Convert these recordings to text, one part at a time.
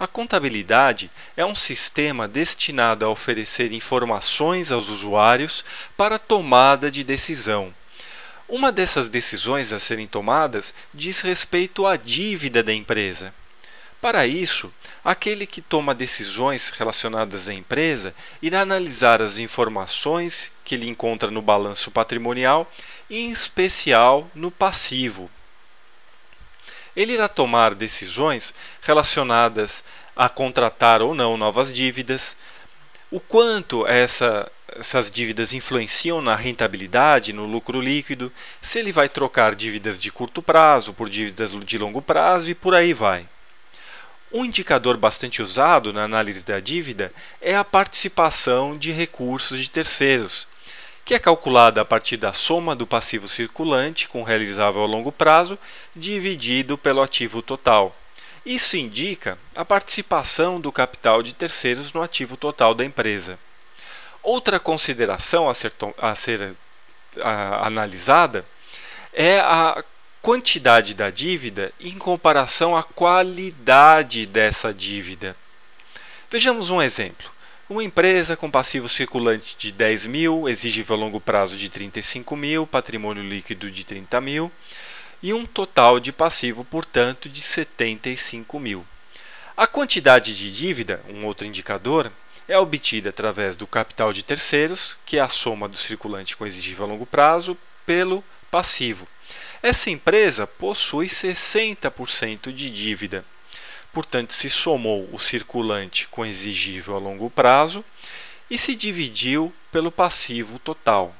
A contabilidade é um sistema destinado a oferecer informações aos usuários para tomada de decisão. Uma dessas decisões a serem tomadas diz respeito à dívida da empresa. Para isso, aquele que toma decisões relacionadas à empresa irá analisar as informações que ele encontra no balanço patrimonial, em especial no passivo ele irá tomar decisões relacionadas a contratar ou não novas dívidas, o quanto essa, essas dívidas influenciam na rentabilidade, no lucro líquido, se ele vai trocar dívidas de curto prazo por dívidas de longo prazo e por aí vai. Um indicador bastante usado na análise da dívida é a participação de recursos de terceiros, que é calculada a partir da soma do passivo circulante com realizável a longo prazo dividido pelo ativo total. Isso indica a participação do capital de terceiros no ativo total da empresa. Outra consideração a ser, a ser a, analisada é a quantidade da dívida em comparação à qualidade dessa dívida. Vejamos um exemplo. Uma empresa com passivo circulante de 10 mil, exigível a longo prazo de 35 mil, patrimônio líquido de 30 mil e um total de passivo, portanto, de 75 mil. A quantidade de dívida, um outro indicador, é obtida através do capital de terceiros, que é a soma do circulante com exigível a longo prazo, pelo passivo. Essa empresa possui 60% de dívida. Portanto, se somou o circulante com exigível a longo prazo e se dividiu pelo passivo total.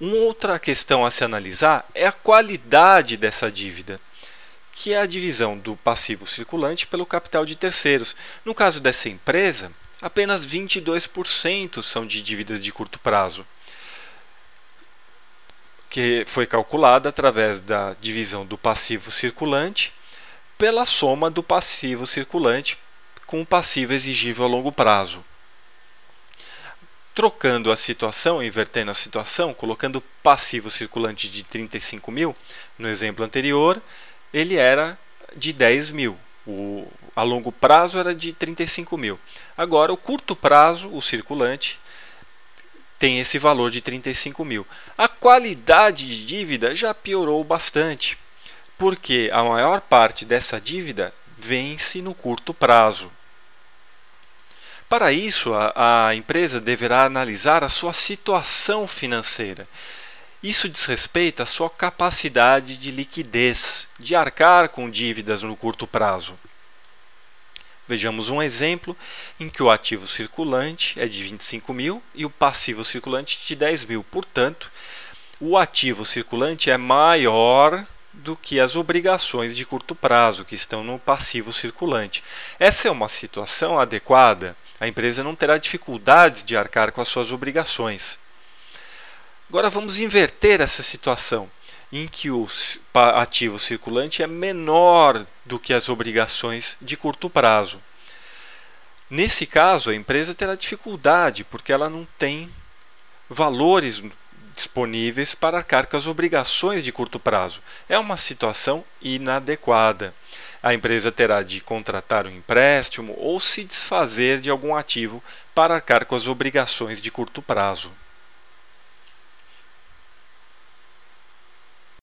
Uma outra questão a se analisar é a qualidade dessa dívida, que é a divisão do passivo circulante pelo capital de terceiros. No caso dessa empresa, apenas 22% são de dívidas de curto prazo, que foi calculada através da divisão do passivo circulante pela soma do passivo circulante com o passivo exigível a longo prazo. Trocando a situação, invertendo a situação, colocando passivo circulante de 35 mil, no exemplo anterior, ele era de 10 mil. O, a longo prazo era de 35 mil. Agora, o curto prazo, o circulante, tem esse valor de 35 mil. A qualidade de dívida já piorou bastante, porque a maior parte dessa dívida vence no curto prazo. Para isso, a, a empresa deverá analisar a sua situação financeira. Isso diz respeito à sua capacidade de liquidez, de arcar com dívidas no curto prazo. Vejamos um exemplo em que o ativo circulante é de 25 mil e o passivo circulante de 10 mil. Portanto, o ativo circulante é maior do que as obrigações de curto prazo que estão no passivo circulante. Essa é uma situação adequada, a empresa não terá dificuldades de arcar com as suas obrigações. Agora vamos inverter essa situação em que o ativo circulante é menor do que as obrigações de curto prazo. Nesse caso, a empresa terá dificuldade porque ela não tem valores disponíveis para arcar com as obrigações de curto prazo. É uma situação inadequada. A empresa terá de contratar um empréstimo ou se desfazer de algum ativo para arcar com as obrigações de curto prazo.